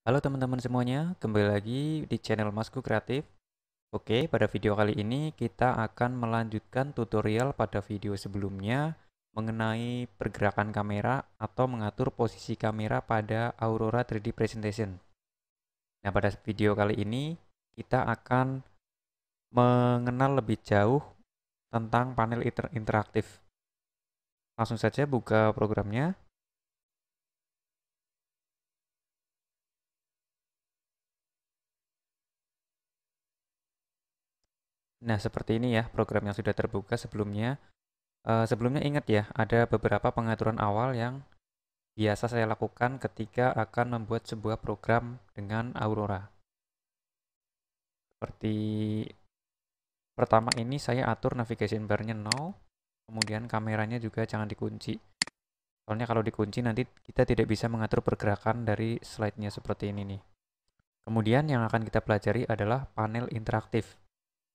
Halo teman-teman semuanya, kembali lagi di channel Masku Kreatif. Oke, pada video kali ini kita akan melanjutkan tutorial pada video sebelumnya mengenai pergerakan kamera atau mengatur posisi kamera pada Aurora 3D Presentation. Nah, pada video kali ini kita akan mengenal lebih jauh tentang panel interaktif. Langsung saja buka programnya. Nah, seperti ini ya program yang sudah terbuka sebelumnya. Uh, sebelumnya ingat ya, ada beberapa pengaturan awal yang biasa saya lakukan ketika akan membuat sebuah program dengan Aurora. Seperti pertama ini saya atur navigation bar-nya no, kemudian kameranya juga jangan dikunci. Soalnya kalau dikunci nanti kita tidak bisa mengatur pergerakan dari slide-nya seperti ini nih. Kemudian yang akan kita pelajari adalah panel interaktif.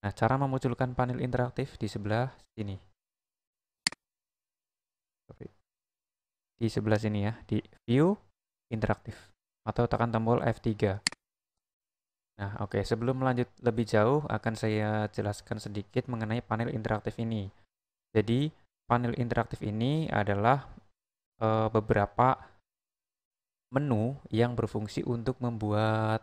Nah, cara memunculkan panel interaktif di sebelah sini. Di sebelah sini ya, di view interaktif atau tekan tombol F3. Nah, oke, okay. sebelum lanjut lebih jauh akan saya jelaskan sedikit mengenai panel interaktif ini. Jadi, panel interaktif ini adalah e, beberapa menu yang berfungsi untuk membuat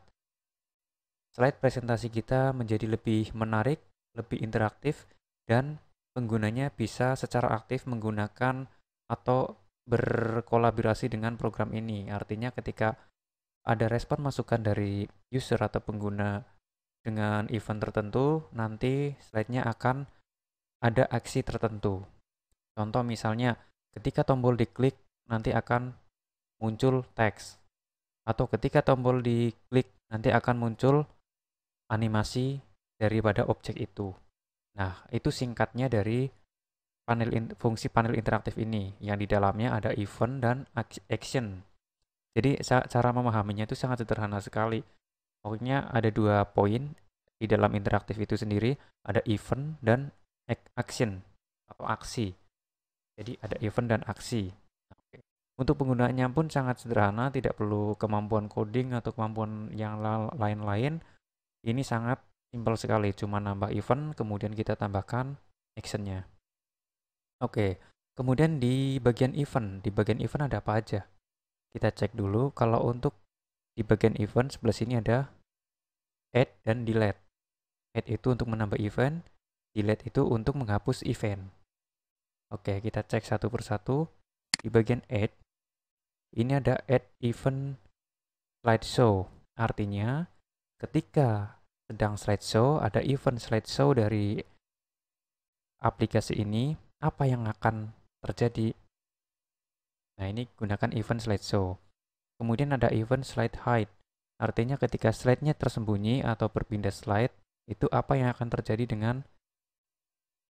slide presentasi kita menjadi lebih menarik, lebih interaktif, dan penggunanya bisa secara aktif menggunakan atau berkolaborasi dengan program ini. Artinya ketika ada respon masukan dari user atau pengguna dengan event tertentu, nanti slide-nya akan ada aksi tertentu. Contoh misalnya, ketika tombol diklik, nanti akan muncul teks. Atau ketika tombol diklik, nanti akan muncul animasi daripada objek itu. Nah, itu singkatnya dari panel in, fungsi panel interaktif ini yang di dalamnya ada event dan action. Jadi cara memahaminya itu sangat sederhana sekali. Pokoknya ada dua poin di dalam interaktif itu sendiri, ada event dan action atau aksi. Jadi ada event dan aksi. Untuk penggunaannya pun sangat sederhana, tidak perlu kemampuan coding atau kemampuan yang lain-lain. Ini sangat simpel sekali, cuma nambah event, kemudian kita tambahkan actionnya. Oke, kemudian di bagian event, di bagian event ada apa aja? Kita cek dulu, kalau untuk di bagian event sebelah sini ada add dan delete. Add itu untuk menambah event, delete itu untuk menghapus event. Oke, kita cek satu persatu. Di bagian add, ini ada add event slideshow. Artinya, ketika sedang slideshow, ada event slideshow dari aplikasi ini, apa yang akan terjadi? Nah, ini gunakan event slideshow. Kemudian ada event slide hide. Artinya ketika slide-nya tersembunyi atau berpindah slide, itu apa yang akan terjadi dengan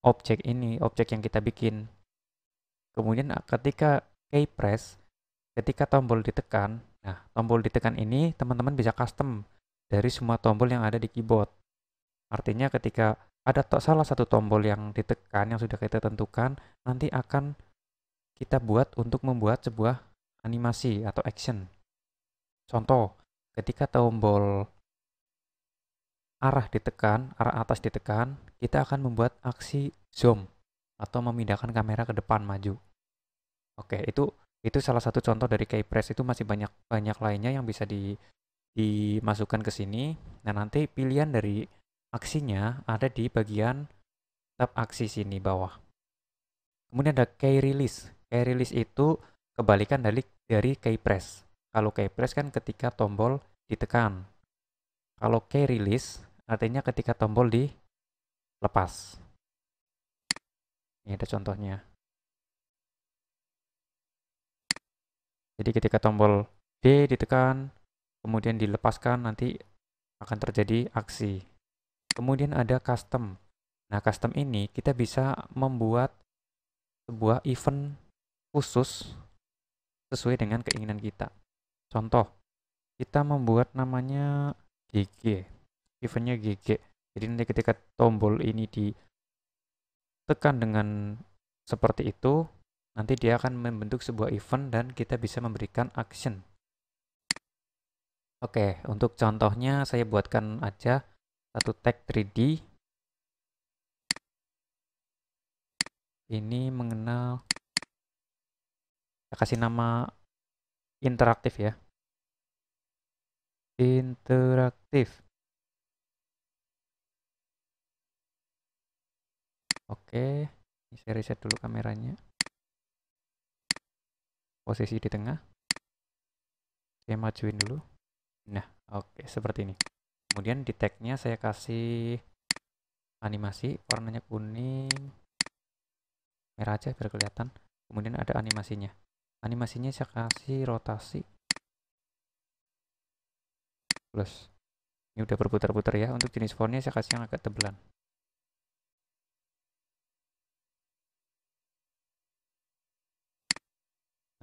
objek ini, objek yang kita bikin. Kemudian ah, ketika key press, ketika tombol ditekan, nah tombol ditekan ini teman-teman bisa custom dari semua tombol yang ada di keyboard. Artinya ketika ada salah satu tombol yang ditekan yang sudah kita tentukan, nanti akan kita buat untuk membuat sebuah animasi atau action. Contoh, ketika tombol arah ditekan, arah atas ditekan, kita akan membuat aksi zoom atau memindahkan kamera ke depan maju. Oke, itu itu salah satu contoh dari keypress itu masih banyak banyak lainnya yang bisa di dimasukkan ke sini. Nah, nanti pilihan dari aksinya ada di bagian tab aksi sini bawah. Kemudian ada key release. Key release itu kebalikan dari dari key press. Kalau key press kan ketika tombol ditekan. Kalau key release artinya ketika tombol dilepas. Ini ada contohnya. Jadi ketika tombol D ditekan, kemudian dilepaskan nanti akan terjadi aksi. Kemudian ada custom. Nah, custom ini kita bisa membuat sebuah event khusus sesuai dengan keinginan kita. Contoh, kita membuat namanya GG. Eventnya GG. Jadi nanti ketika tombol ini ditekan dengan seperti itu, nanti dia akan membentuk sebuah event dan kita bisa memberikan action Oke, untuk contohnya saya buatkan aja satu tag 3D. Ini mengenal, saya kasih nama interaktif ya. Interaktif. Oke, ini saya reset dulu kameranya. Posisi di tengah. Saya majuin dulu. Nah, oke, okay, seperti ini. Kemudian di tag-nya saya kasih animasi, warnanya kuning, merah aja biar kelihatan. Kemudian ada animasinya. Animasinya saya kasih rotasi. Plus. Ini udah berputar-putar ya. Untuk jenis fontnya saya kasih yang agak tebelan.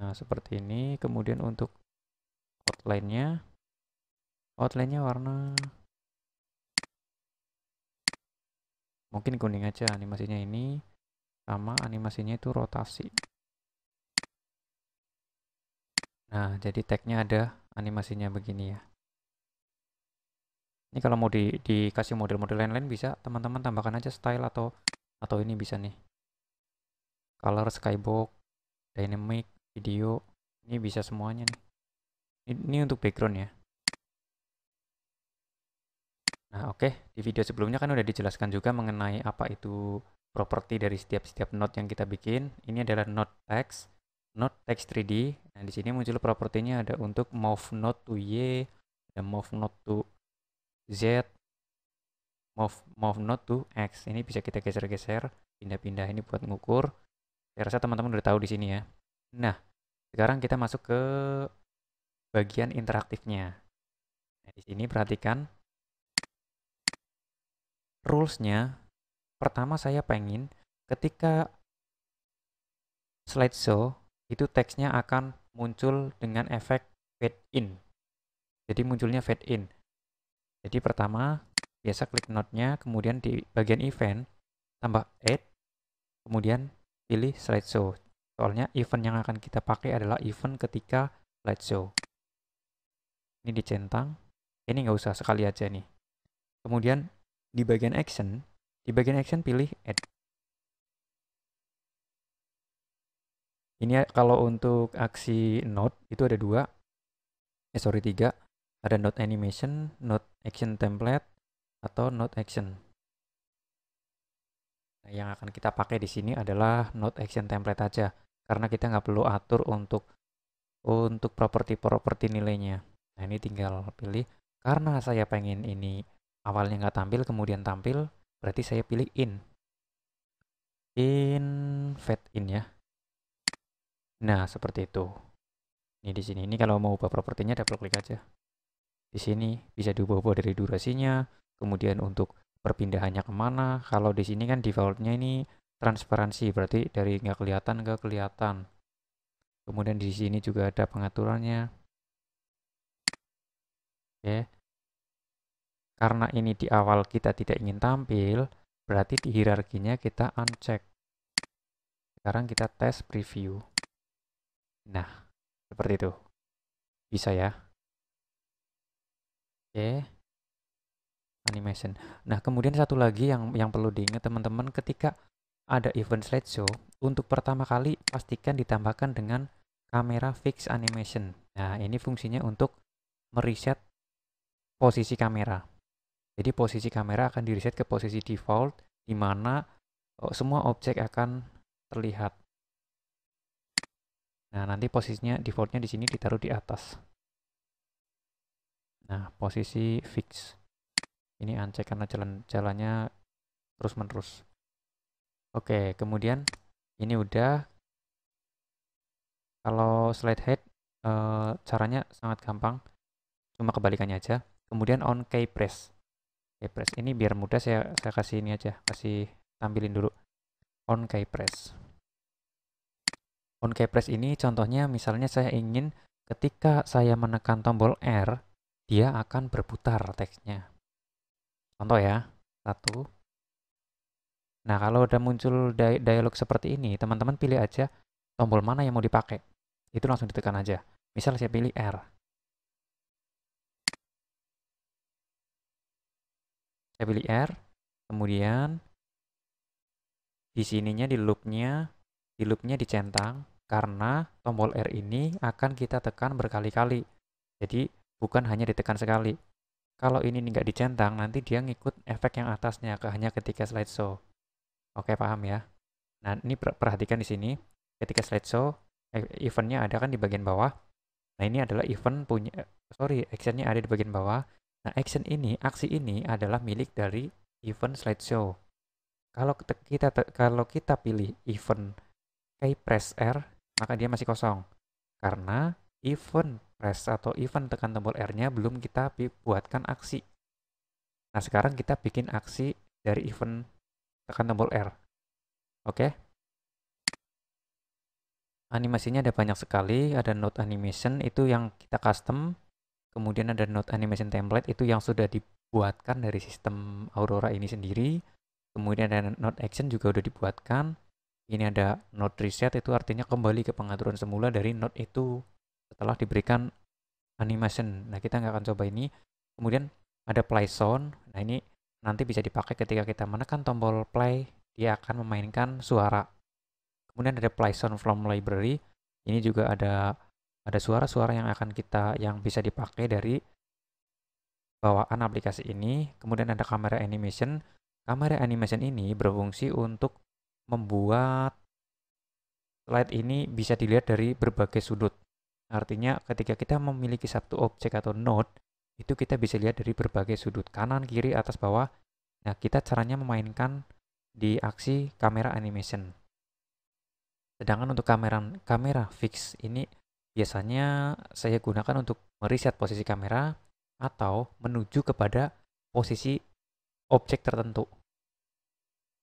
Nah, seperti ini. Kemudian untuk outline-nya outline-nya warna mungkin kuning aja animasinya ini sama animasinya itu rotasi nah jadi tag-nya ada animasinya begini ya ini kalau mau di, dikasih model-model lain-lain bisa teman-teman tambahkan aja style atau atau ini bisa nih color skybox dynamic video ini bisa semuanya nih ini, ini untuk background ya Nah, oke, okay. di video sebelumnya kan udah dijelaskan juga mengenai apa itu properti dari setiap-setiap node yang kita bikin. Ini adalah node text, node text 3D. Nah, di sini muncul propertinya ada untuk move node to Y, ada move node to Z, move move node to X. Ini bisa kita geser-geser, pindah-pindah ini buat ngukur. Saya rasa teman-teman udah tahu di sini ya. Nah, sekarang kita masuk ke bagian interaktifnya. Nah, di sini perhatikan rulesnya pertama saya pengen ketika slideshow itu teksnya akan muncul dengan efek fade in jadi munculnya fade in jadi pertama biasa klik note-nya kemudian di bagian event tambah add kemudian pilih slideshow soalnya event yang akan kita pakai adalah event ketika slideshow ini dicentang ini nggak usah sekali aja nih kemudian di bagian action, di bagian action pilih add. Ini kalau untuk aksi node itu ada dua, eh sorry tiga, ada node animation, node action template, atau node action. Nah, yang akan kita pakai di sini adalah node action template aja, karena kita nggak perlu atur untuk untuk properti-properti nilainya. Nah ini tinggal pilih karena saya pengen ini awalnya nggak tampil kemudian tampil berarti saya pilih in in fat in ya nah seperti itu ini di sini ini kalau mau ubah propertinya double klik aja di sini bisa diubah-ubah dari durasinya kemudian untuk perpindahannya kemana kalau di sini kan defaultnya ini transparansi berarti dari nggak kelihatan ke kelihatan kemudian di sini juga ada pengaturannya oke karena ini di awal kita tidak ingin tampil, berarti di hierarkinya kita uncheck. Sekarang kita tes preview. Nah, seperti itu. Bisa ya. Oke. Animation. Nah, kemudian satu lagi yang yang perlu diingat teman-teman ketika ada event slideshow, untuk pertama kali pastikan ditambahkan dengan kamera fix animation. Nah, ini fungsinya untuk mereset posisi kamera. Jadi posisi kamera akan di reset ke posisi default di mana oh, semua objek akan terlihat. Nah, nanti posisinya defaultnya di sini ditaruh di atas. Nah, posisi fix. Ini uncheck karena jalan jalannya terus-menerus. Oke, kemudian ini udah kalau slide head e, eh, caranya sangat gampang. Cuma kebalikannya aja. Kemudian on key press keypress ini biar mudah saya saya kasih ini aja kasih tampilin dulu on keypress on keypress ini contohnya misalnya saya ingin ketika saya menekan tombol R dia akan berputar teksnya contoh ya satu nah kalau udah muncul dialog seperti ini teman-teman pilih aja tombol mana yang mau dipakai itu langsung ditekan aja misal saya pilih R saya pilih R kemudian di sininya di loopnya di loopnya dicentang karena tombol R ini akan kita tekan berkali-kali jadi bukan hanya ditekan sekali kalau ini nggak dicentang nanti dia ngikut efek yang atasnya ke hanya ketika slide show. oke paham ya nah ini perhatikan di sini ketika slide show e-, eventnya ada kan di bagian bawah Nah, ini adalah event punya, sorry, actionnya ada di bagian bawah. Nah, action ini, aksi ini adalah milik dari event slideshow. Kalau kita kalau kita pilih event key press R, maka dia masih kosong. Karena event press atau event tekan tombol R-nya belum kita buatkan aksi. Nah, sekarang kita bikin aksi dari event tekan tombol R. Oke. Okay? Animasinya ada banyak sekali, ada note animation itu yang kita custom kemudian ada node animation template itu yang sudah dibuatkan dari sistem Aurora ini sendiri kemudian ada node action juga sudah dibuatkan ini ada node reset itu artinya kembali ke pengaturan semula dari node itu setelah diberikan animation nah kita nggak akan coba ini kemudian ada play sound nah ini nanti bisa dipakai ketika kita menekan tombol play dia akan memainkan suara kemudian ada play sound from library ini juga ada ada suara-suara yang akan kita yang bisa dipakai dari bawaan aplikasi ini. Kemudian ada kamera animation. Kamera animation ini berfungsi untuk membuat slide ini bisa dilihat dari berbagai sudut. Artinya ketika kita memiliki satu objek atau node, itu kita bisa lihat dari berbagai sudut, kanan, kiri, atas, bawah. Nah, kita caranya memainkan di aksi kamera animation. Sedangkan untuk kamera kamera fix ini biasanya saya gunakan untuk meriset posisi kamera atau menuju kepada posisi objek tertentu.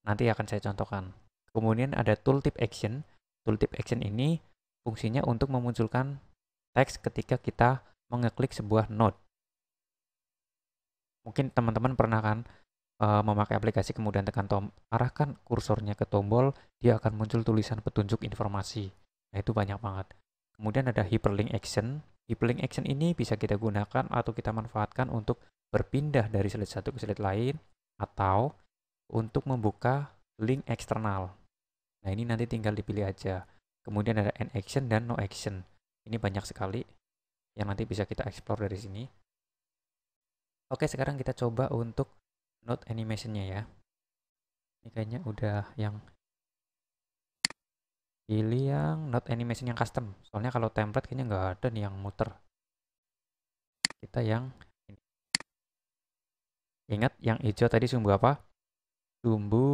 Nanti akan saya contohkan. Kemudian ada tooltip action. Tooltip action ini fungsinya untuk memunculkan teks ketika kita mengeklik sebuah node. Mungkin teman-teman pernah kan e, memakai aplikasi kemudian tekan tom arahkan kursornya ke tombol, dia akan muncul tulisan petunjuk informasi. Nah, itu banyak banget. Kemudian ada hyperlink action. Hyperlink action ini bisa kita gunakan atau kita manfaatkan untuk berpindah dari slide satu ke slide lain atau untuk membuka link eksternal. Nah, ini nanti tinggal dipilih aja. Kemudian ada end action dan no action. Ini banyak sekali yang nanti bisa kita explore dari sini. Oke, sekarang kita coba untuk note animationnya ya. Ini kayaknya udah yang Pilih yang not animation yang custom. Soalnya kalau template kayaknya nggak ada nih yang muter. Kita yang ini. Ingat yang hijau tadi sumbu apa? Sumbu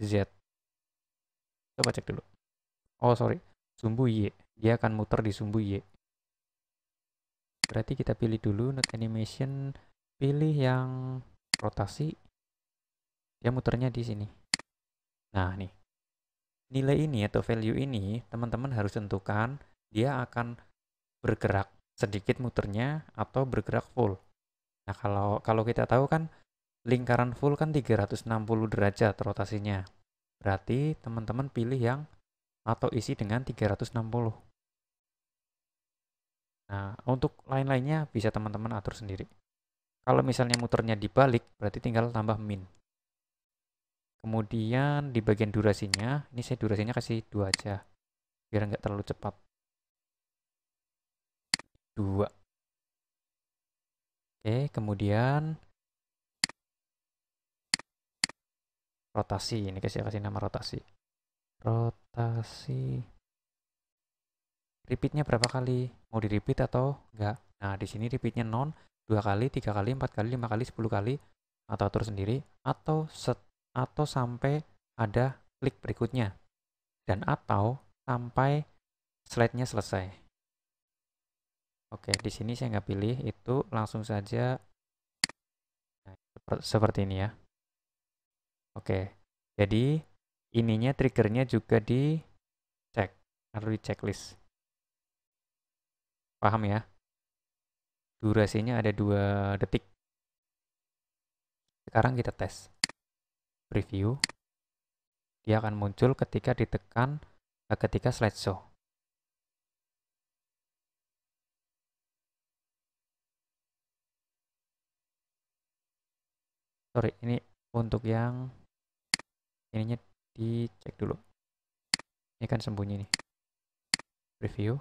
Z. Coba cek dulu. Oh, sorry. Sumbu Y. Dia akan muter di sumbu Y. Berarti kita pilih dulu not animation. Pilih yang rotasi. Dia muternya di sini. Nah, nih. Nilai ini atau value ini teman-teman harus tentukan dia akan bergerak sedikit muternya atau bergerak full. Nah, kalau kalau kita tahu kan lingkaran full kan 360 derajat rotasinya. Berarti teman-teman pilih yang atau isi dengan 360. Nah, untuk lain-lainnya bisa teman-teman atur sendiri. Kalau misalnya muternya dibalik, berarti tinggal tambah min kemudian di bagian durasinya ini saya durasinya kasih dua aja biar nggak terlalu cepat dua oke kemudian rotasi ini kasih kasih nama rotasi rotasi repeatnya berapa kali mau di repeat atau enggak nah di sini repeatnya non dua kali tiga kali empat kali lima kali sepuluh kali atau atur sendiri atau set atau sampai ada klik berikutnya dan atau sampai slide-nya selesai. Oke, di sini saya nggak pilih itu langsung saja nah, seperti ini ya. Oke, jadi ininya triggernya juga di cek atau di checklist. Paham ya? Durasinya ada dua detik. Sekarang kita tes preview dia akan muncul ketika ditekan eh, ketika slideshow sorry ini untuk yang ininya dicek dulu ini kan sembunyi nih preview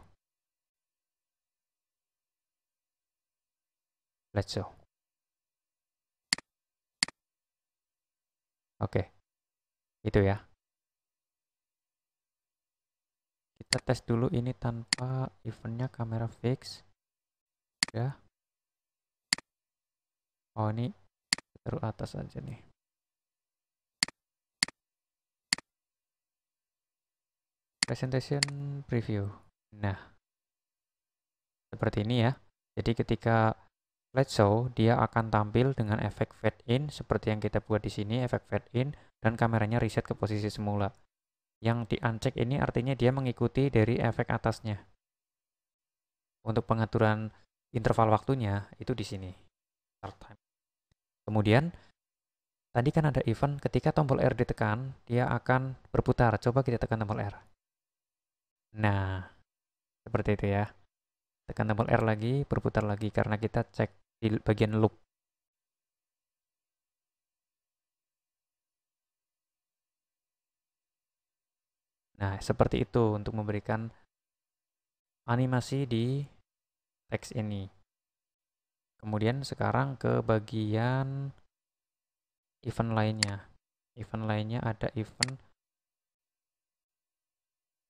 let's show Oke, itu ya. Kita tes dulu ini tanpa eventnya kamera fix. Ya. Oh ini terus atas aja nih. Presentation preview. Nah, seperti ini ya. Jadi ketika Let's show dia akan tampil dengan efek fade in seperti yang kita buat di sini, efek fade in, dan kameranya reset ke posisi semula. Yang di uncheck ini artinya dia mengikuti dari efek atasnya. Untuk pengaturan interval waktunya itu di sini. Start time. Kemudian, tadi kan ada event ketika tombol R ditekan, dia akan berputar. Coba kita tekan tombol R. Nah, seperti itu ya. Tekan tombol R lagi, berputar lagi karena kita cek di bagian loop. Nah, seperti itu untuk memberikan animasi di teks ini. Kemudian sekarang ke bagian event lainnya. Event lainnya ada event.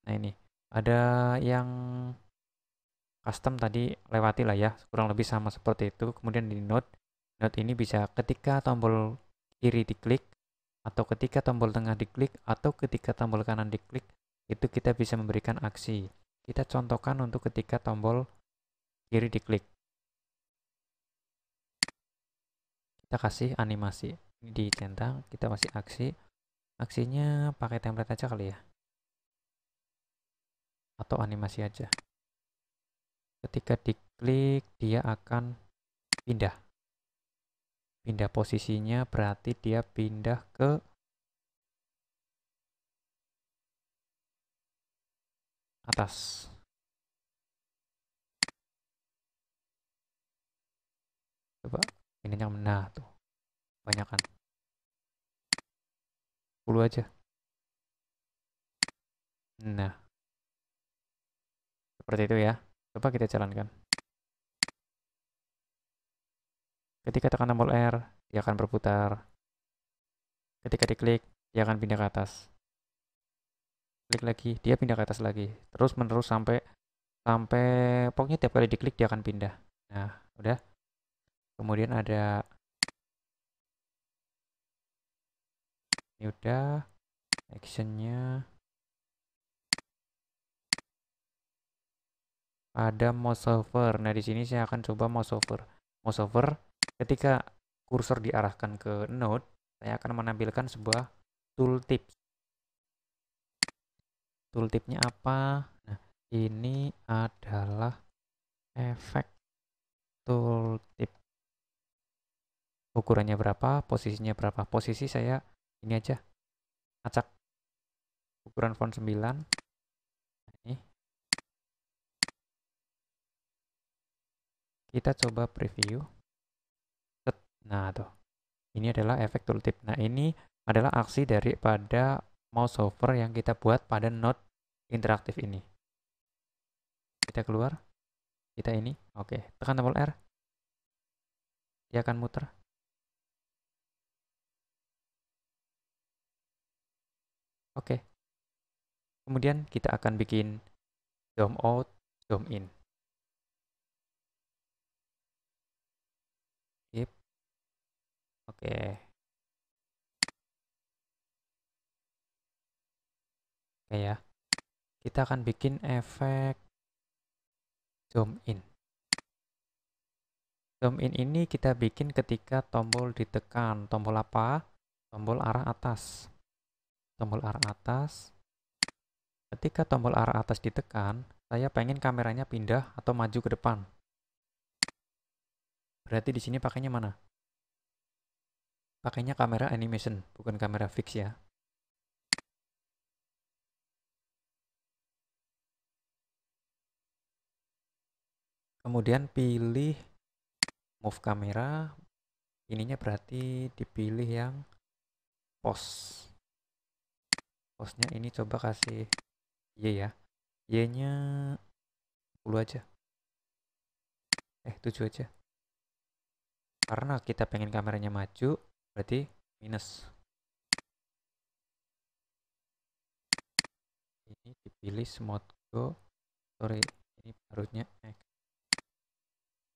Nah, ini. Ada yang custom tadi lewati lah ya kurang lebih sama seperti itu kemudian di node node ini bisa ketika tombol kiri diklik atau ketika tombol tengah diklik atau ketika tombol kanan diklik itu kita bisa memberikan aksi kita contohkan untuk ketika tombol kiri diklik kita kasih animasi ini di centang kita kasih aksi aksinya pakai template aja kali ya atau animasi aja ketika diklik dia akan pindah pindah posisinya berarti dia pindah ke atas coba ini yang nah tuh banyakkan 10 aja nah seperti itu ya Coba kita jalankan. Ketika tekan tombol R, dia akan berputar. Ketika diklik, dia akan pindah ke atas. Klik lagi, dia pindah ke atas lagi. Terus menerus sampai sampai pokoknya tiap kali diklik dia akan pindah. Nah, udah. Kemudian ada ini udah actionnya pada mouseover. Nah, di sini saya akan coba mouse Mouse Mouseover ketika kursor diarahkan ke node, saya akan menampilkan sebuah tooltip. Tooltipnya apa? Nah, ini adalah efek tooltip. Ukurannya berapa? Posisinya berapa? Posisi saya ini aja. Acak. Ukuran font 9 kita coba preview nah tuh ini adalah efek tooltip nah ini adalah aksi daripada mouse hover yang kita buat pada node interaktif ini kita keluar kita ini oke tekan tombol R dia akan muter oke kemudian kita akan bikin zoom out zoom in Oke. Oke ya. Kita akan bikin efek zoom in. Zoom in ini kita bikin ketika tombol ditekan. Tombol apa? Tombol arah atas. Tombol arah atas. Ketika tombol arah atas ditekan, saya pengen kameranya pindah atau maju ke depan. Berarti di sini pakainya mana? pakainya kamera animation, bukan kamera fix ya. Kemudian pilih move kamera, ininya berarti dipilih yang pos. Posnya ini coba kasih Y ya. Y-nya 10 aja. Eh, 7 aja. Karena kita pengen kameranya maju, berarti minus ini dipilih smart go sorry ini barunya x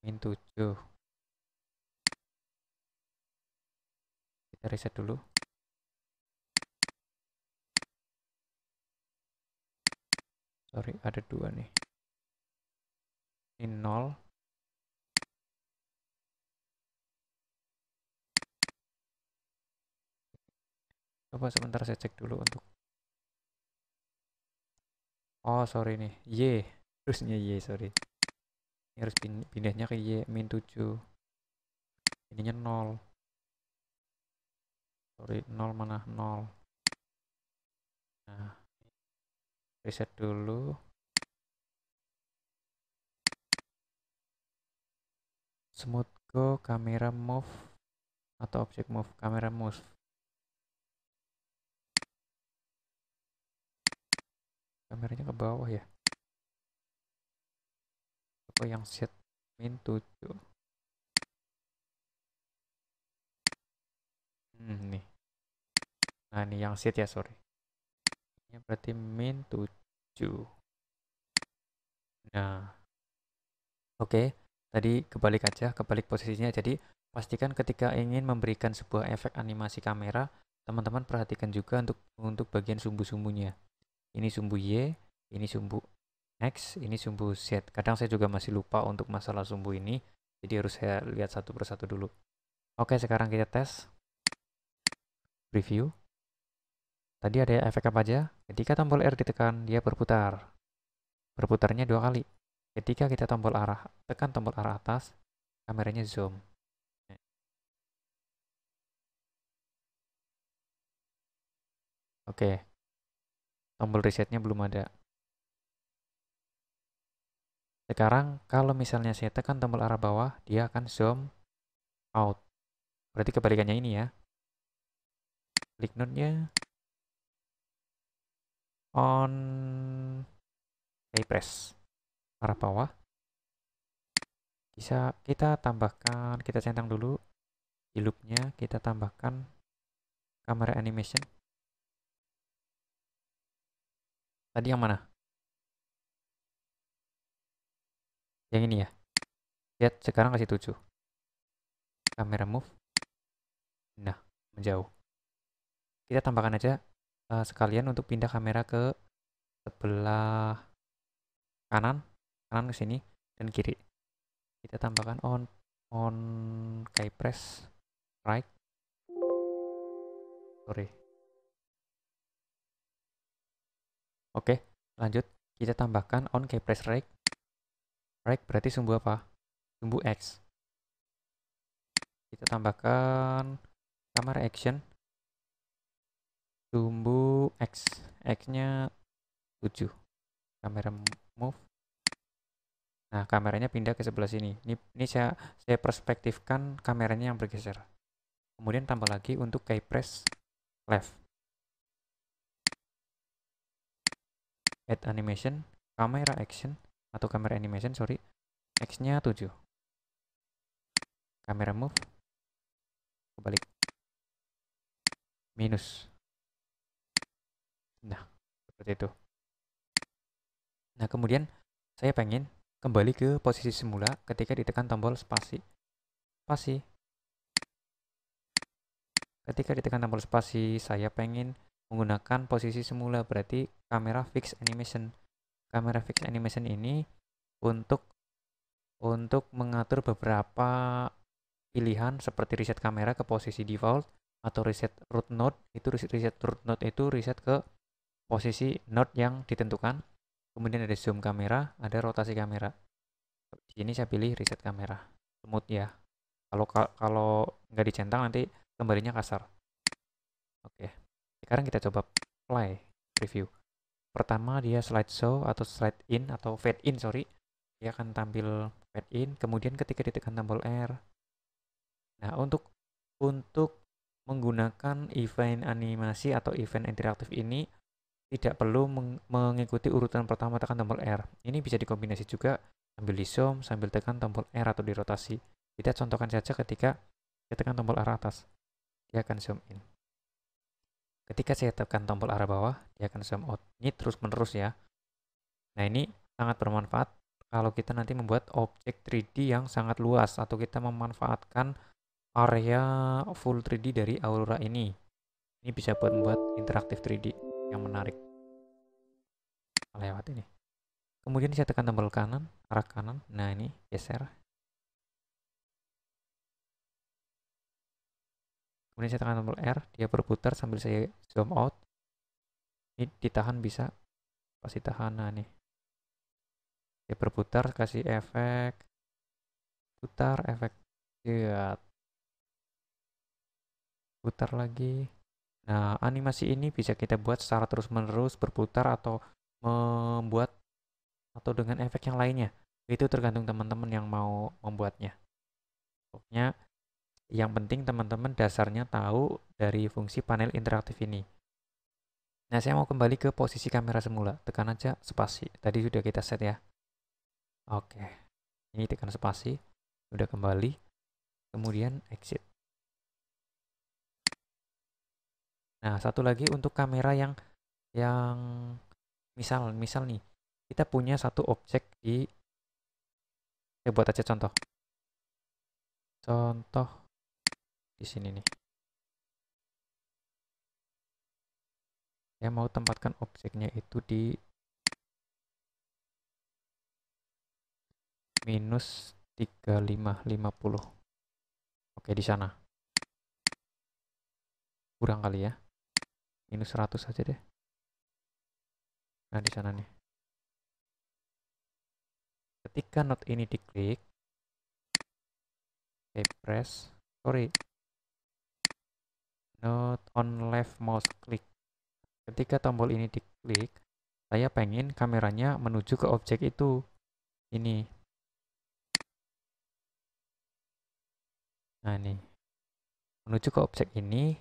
min 7 kita reset dulu sorry ada dua nih ini 0 coba sebentar saya cek dulu untuk oh sorry nih Y terusnya Y sorry ini harus pindahnya ke Y min 7 ininya 0 sorry 0 mana 0 nah reset dulu smooth go kamera move atau object move kamera move kameranya ke bawah ya apa yang set min 7 hmm, nih nah ini yang set ya sorry ini berarti min 7 nah oke okay. tadi kebalik aja kebalik posisinya jadi pastikan ketika ingin memberikan sebuah efek animasi kamera teman-teman perhatikan juga untuk untuk bagian sumbu-sumbunya ini sumbu Y, ini sumbu X, ini sumbu Z. Kadang saya juga masih lupa untuk masalah sumbu ini, jadi harus saya lihat satu persatu dulu. Oke, sekarang kita tes. review. Tadi ada efek apa aja? Ketika tombol R ditekan, dia berputar. Berputarnya dua kali. Ketika kita tombol arah, tekan tombol arah atas, kameranya zoom. Oke tombol resetnya belum ada. Sekarang kalau misalnya saya tekan tombol arah bawah, dia akan zoom out. Berarti kebalikannya ini ya. Klik note nya On. Okay, press. Arah bawah. Bisa kita tambahkan, kita centang dulu. Di loop-nya kita tambahkan kamera animation. Tadi yang mana? Yang ini ya. Lihat, sekarang kasih 7. Kamera move. Nah, menjauh. Kita tambahkan aja uh, sekalian untuk pindah kamera ke sebelah kanan. Kanan ke sini dan kiri. Kita tambahkan on on key press right. Sorry. Oke, lanjut. Kita tambahkan on keypress right. Right berarti sumbu apa? Sumbu X. Kita tambahkan kamar action. Sumbu X. X-nya 7. Kamera move. Nah, kameranya pindah ke sebelah sini. Ini, ini saya, saya perspektifkan kameranya yang bergeser. Kemudian tambah lagi untuk keypress left. add animation, kamera action, atau kamera animation, sorry, X-nya 7. Kamera move, kebalik, minus. Nah, seperti itu. Nah, kemudian saya pengen kembali ke posisi semula ketika ditekan tombol spasi. Spasi. Ketika ditekan tombol spasi, saya pengen menggunakan posisi semula berarti kamera fix animation kamera fix animation ini untuk untuk mengatur beberapa pilihan seperti reset kamera ke posisi default atau reset root node itu reset, reset root node itu reset ke posisi node yang ditentukan kemudian ada zoom kamera ada rotasi kamera di sini saya pilih reset kamera smooth ya kalau kalau nggak dicentang nanti kembalinya kasar oke okay. Sekarang kita coba play review Pertama dia slide show atau slide in atau fade in, sorry. Dia akan tampil fade in, kemudian ketika ditekan tombol R. Nah, untuk untuk menggunakan event animasi atau event interaktif ini tidak perlu meng mengikuti urutan pertama tekan tombol R. Ini bisa dikombinasi juga sambil di zoom, sambil tekan tombol R atau dirotasi. Kita contohkan saja ketika kita tekan tombol R atas. Dia akan zoom in. Ketika saya tekan tombol arah bawah, dia akan zoom out. Ini terus-menerus ya. Nah, ini sangat bermanfaat kalau kita nanti membuat objek 3D yang sangat luas atau kita memanfaatkan area full 3D dari Aurora ini. Ini bisa buat membuat interaktif 3D yang menarik. Lewat ini. Kemudian saya tekan tombol kanan, arah kanan. Nah, ini geser. kemudian saya tekan tombol R dia berputar sambil saya zoom out ini ditahan bisa pasti tahan nah nih dia berputar kasih efek putar efek lihat putar lagi nah animasi ini bisa kita buat secara terus menerus berputar atau membuat atau dengan efek yang lainnya itu tergantung teman-teman yang mau membuatnya pokoknya yang penting teman-teman dasarnya tahu dari fungsi panel interaktif ini. Nah, saya mau kembali ke posisi kamera semula. Tekan aja spasi. Tadi sudah kita set ya. Oke. Ini tekan spasi. Sudah kembali. Kemudian exit. Nah, satu lagi untuk kamera yang yang misal misal nih, kita punya satu objek di saya buat aja contoh. Contoh di sini nih. Saya mau tempatkan objeknya itu di minus tiga lima 3550. Oke, di sana. Kurang kali ya. Minus seratus aja deh. Nah, di sana nih. Ketika not ini diklik, saya press, sorry, note on left mouse click. Ketika tombol ini diklik, saya pengen kameranya menuju ke objek itu. Ini. Nah, ini. Menuju ke objek ini.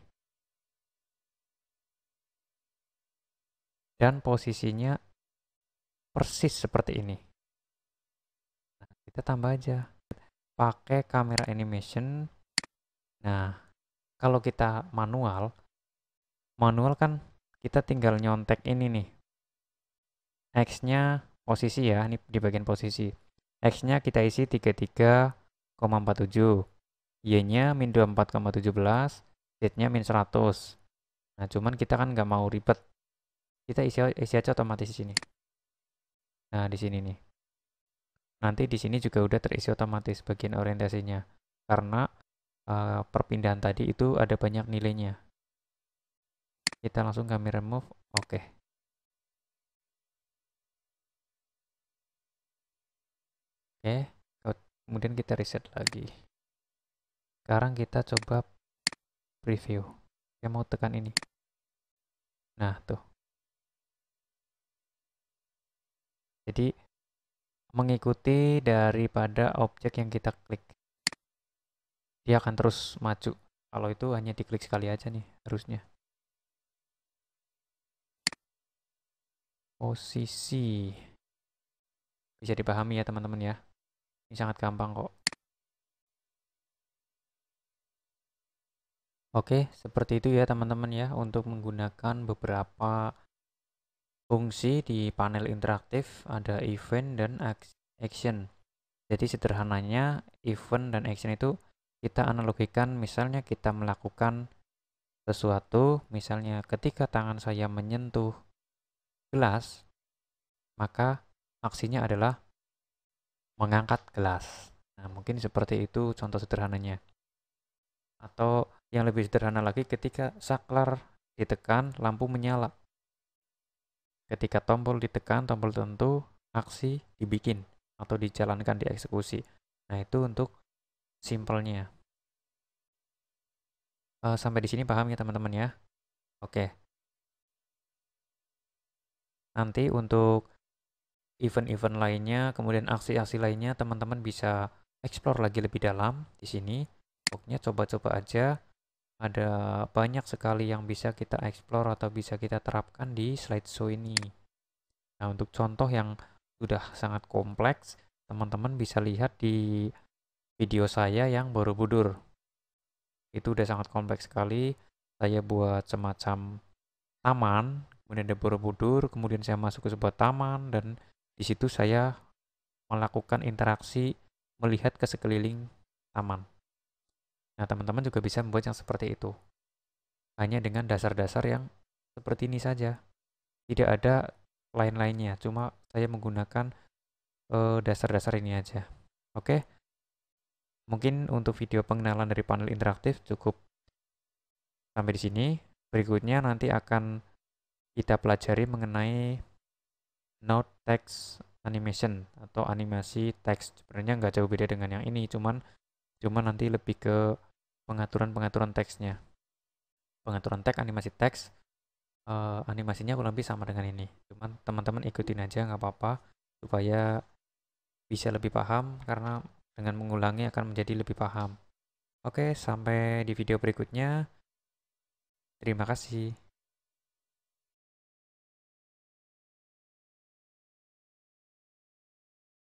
Dan posisinya persis seperti ini. Nah, kita tambah aja. Pakai kamera animation. Nah, kalau kita manual, manual kan kita tinggal nyontek ini nih. X-nya posisi ya, ini di bagian posisi. X-nya kita isi 33,47. Y-nya min 24,17. Z-nya min 100. Nah, cuman kita kan nggak mau ribet. Kita isi, isi aja otomatis di sini. Nah, di sini nih. Nanti di sini juga udah terisi otomatis bagian orientasinya. Karena Eh, perpindahan tadi itu ada banyak nilainya. Kita langsung kami remove. Oke. Okay. Oke, okay. kemudian kita reset lagi. Sekarang kita coba preview. Saya mau tekan ini. Nah, tuh. Jadi mengikuti daripada objek yang kita klik dia akan terus maju kalau itu hanya diklik sekali aja nih harusnya posisi bisa dipahami ya teman-teman ya ini sangat gampang kok Oke, seperti itu ya teman-teman ya untuk menggunakan beberapa fungsi di panel interaktif ada event dan action. Jadi sederhananya event dan action itu kita analogikan misalnya kita melakukan sesuatu, misalnya ketika tangan saya menyentuh gelas, maka aksinya adalah mengangkat gelas. Nah, mungkin seperti itu contoh sederhananya. Atau yang lebih sederhana lagi ketika saklar ditekan, lampu menyala. Ketika tombol ditekan, tombol tentu aksi dibikin atau dijalankan dieksekusi. Nah, itu untuk simpelnya. Uh, sampai di sini paham ya teman-teman ya. Oke. Nanti untuk event-event lainnya, kemudian aksi-aksi lainnya, teman-teman bisa explore lagi lebih dalam di sini. Pokoknya coba-coba aja. Ada banyak sekali yang bisa kita explore atau bisa kita terapkan di slideshow ini. Nah, untuk contoh yang sudah sangat kompleks, teman-teman bisa lihat di video saya yang Borobudur itu udah sangat kompleks sekali saya buat semacam taman kemudian ada Borobudur kemudian saya masuk ke sebuah taman dan di situ saya melakukan interaksi melihat ke sekeliling taman nah teman-teman juga bisa membuat yang seperti itu hanya dengan dasar-dasar yang seperti ini saja tidak ada lain-lainnya cuma saya menggunakan eh, dasar-dasar ini aja oke Mungkin untuk video pengenalan dari panel interaktif cukup sampai di sini. Berikutnya nanti akan kita pelajari mengenai Node Text Animation atau animasi teks. Sebenarnya nggak jauh beda dengan yang ini, cuman cuman nanti lebih ke pengaturan-pengaturan teksnya. Pengaturan teks, animasi teks, uh, animasinya kurang lebih sama dengan ini. Cuman teman-teman ikutin aja nggak apa-apa supaya bisa lebih paham karena dengan mengulangi akan menjadi lebih paham. Oke, sampai di video berikutnya. Terima kasih.